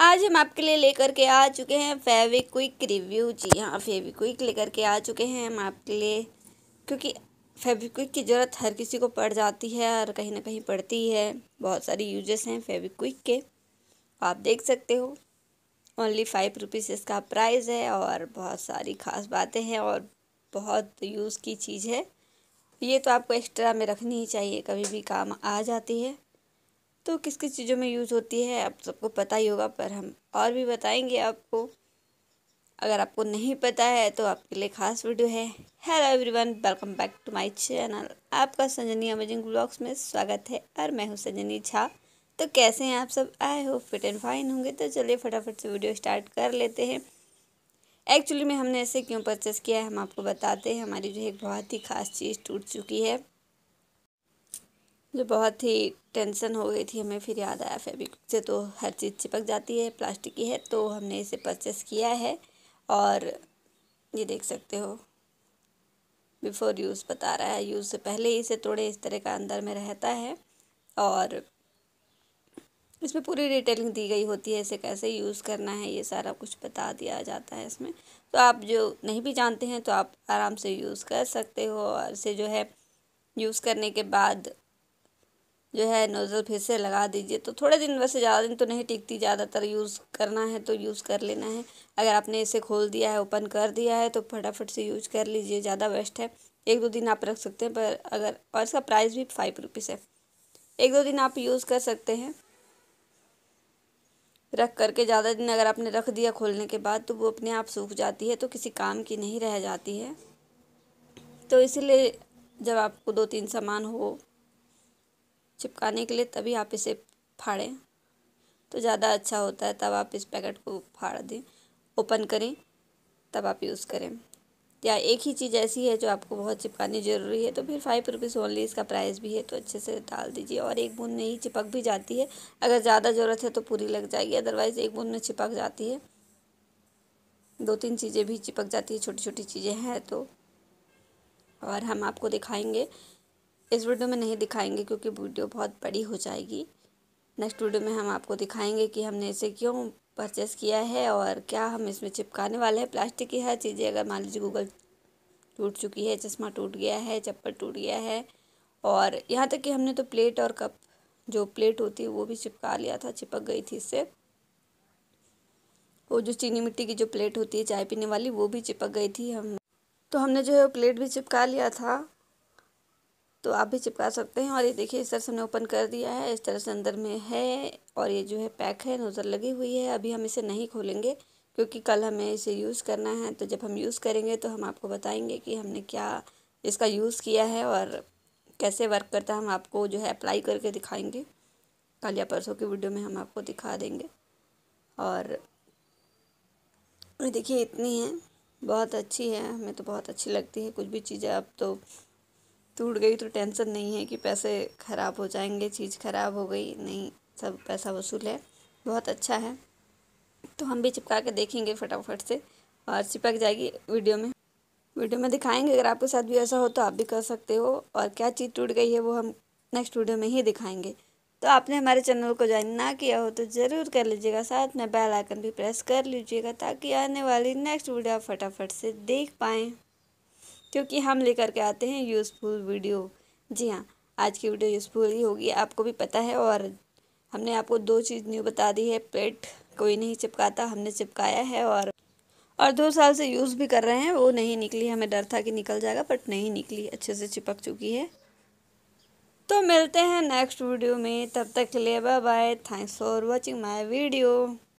आज हम आपके लिए लेकर के आ चुके हैं फेविक क्विक रिव्यू जी हाँ फेविक्विक क्विक लेकर के आ चुके हैं हम आपके लिए क्योंकि फेविक क्विक की ज़रूरत हर किसी को पड़ जाती है और कहीं ना कहीं पड़ती है बहुत सारे यूजेस हैं फेविक क्विक के आप देख सकते हो ओनली फाइव रुपीज़ इसका प्राइस है और बहुत सारी ख़ास बातें हैं और बहुत यूज़ की चीज़ है ये तो आपको एक्स्ट्रा में रखनी ही चाहिए कभी भी काम आ जाती है तो किस किस चीज़ों में यूज़ होती है आप सबको पता ही होगा पर हम और भी बताएंगे आपको अगर आपको नहीं पता है तो आपके लिए खास वीडियो है hello everyone welcome back to my channel आपका संजनी अमेजिंग ब्लॉग्स में स्वागत है और मैं हूँ संजनी झा तो कैसे हैं आप सब आए हो फिट एंड फाइन होंगे तो चलिए फटाफट से वीडियो स्टार्ट कर लेते हैं एक्चुअली में हमने ऐसे क्यों परचेस किया है हम आपको बताते हैं हमारी जो है एक बहुत ही खास चीज़ टूट चुकी है जो बहुत ही टेंशन हो गई थी हमें फिर याद आया फेबिक से तो हर चीज़ चिपक जाती है प्लास्टिक की है तो हमने इसे परचेस किया है और ये देख सकते हो बिफ़ोर यूज़ बता रहा है यूज़ से पहले ही इसे थोड़े इस तरह का अंदर में रहता है और इसमें पूरी डिटेलिंग दी गई होती है इसे कैसे यूज़ करना है ये सारा कुछ बता दिया जाता है इसमें तो आप जो नहीं भी जानते हैं तो आप आराम से यूज़ कर सकते हो और इसे जो है यूज़ करने के बाद जो है नोज़ल फिर से लगा दीजिए तो थोड़े दिन वैसे ज़्यादा दिन तो नहीं टिकती ज़्यादातर यूज़ करना है तो यूज़ कर लेना है अगर आपने इसे खोल दिया है ओपन कर दिया है तो फटाफट से यूज़ कर लीजिए ज़्यादा बेस्ट है एक दो दिन आप रख सकते हैं पर अगर और इसका प्राइस भी फाइव रुपीज़ है एक दो दिन आप यूज़ कर सकते हैं रख करके ज़्यादा दिन अगर आपने रख दिया खोलने के बाद तो वो अपने आप सूख जाती है तो किसी काम की नहीं रह जाती है तो इसीलिए जब आपको दो तीन सामान हो चिपकाने के लिए तभी आप इसे फाड़ें तो ज़्यादा अच्छा होता है तब आप इस पैकेट को फाड़ दें ओपन करें तब आप यूज़ करें या एक ही चीज़ ऐसी है जो आपको बहुत चिपकानी ज़रूरी है तो फिर फाइव रुपीज़ ओनली इसका प्राइस भी है तो अच्छे से डाल दीजिए और एक बूंद में ही चिपक भी जाती है अगर ज़्यादा ज़रूरत है तो पूरी लग जाएगी अदरवाइज़ एक बूंद में चिपक जाती है दो तीन चीज़ें भी चिपक जाती है छोटी छोटी चीज़ें हैं तो और हम आपको दिखाएंगे इस वीडियो में नहीं दिखाएंगे क्योंकि वीडियो बहुत बड़ी हो जाएगी नेक्स्ट वीडियो में हम आपको दिखाएंगे कि हमने इसे क्यों परचेस किया है और क्या हम इसमें चिपकाने वाले हैं प्लास्टिक की हर चीज़ें अगर मान लीजिए गूगल टूट चुकी है चश्मा टूट गया है चप्पल टूट गया है और यहाँ तक कि हमने तो प्लेट और कप जो प्लेट होती है वो भी चिपका लिया था चिपक गई थी इससे वो जो चीनी मिट्टी की जो प्लेट होती है चाय पीने वाली वो भी चिपक गई थी हम तो हमने जो है प्लेट भी चिपका लिया था तो आप भी चिपका सकते हैं और ये देखिए इस तरह से हमने ओपन कर दिया है इस तरह से अंदर में है और ये जो है पैक है नोज़र लगी हुई है अभी हम इसे नहीं खोलेंगे क्योंकि कल हमें इसे यूज़ करना है तो जब हम यूज़ करेंगे तो हम आपको बताएंगे कि हमने क्या इसका यूज़ किया है और कैसे वर्क करता है हम आपको जो है अप्लाई करके दिखाएंगे कल या परसों की वीडियो में हम आपको दिखा देंगे और देखिए इतनी है बहुत अच्छी है हमें तो बहुत अच्छी लगती है कुछ भी चीज़ें अब तो टूट गई तो टेंशन नहीं है कि पैसे ख़राब हो जाएंगे चीज़ ख़राब हो गई नहीं सब पैसा वसूल है बहुत अच्छा है तो हम भी चिपका के देखेंगे फटाफट से और चिपक जाएगी वीडियो में वीडियो में दिखाएंगे अगर आपके साथ भी ऐसा हो तो आप भी कर सकते हो और क्या चीज़ टूट गई है वो हम नेक्स्ट वीडियो में ही दिखाएंगे तो आपने हमारे चैनल को ज्वाइन ना किया हो तो ज़रूर कर लीजिएगा साथ में बेल आइकन भी प्रेस कर लीजिएगा ताकि आने वाली नेक्स्ट वीडियो आप फटाफट से देख पाएँ क्योंकि हम लेकर के आते हैं यूज़फुल वीडियो जी हाँ आज की वीडियो यूज़फुल ही होगी आपको भी पता है और हमने आपको दो चीज़ न्यू बता दी है पेट कोई नहीं चिपकाता हमने चिपकाया है और और दो साल से यूज़ भी कर रहे हैं वो नहीं निकली हमें डर था कि निकल जाएगा बट नहीं निकली अच्छे से चिपक चुकी है तो मिलते हैं नेक्स्ट वीडियो में तब तक के लिए bye bye thanks for watching my video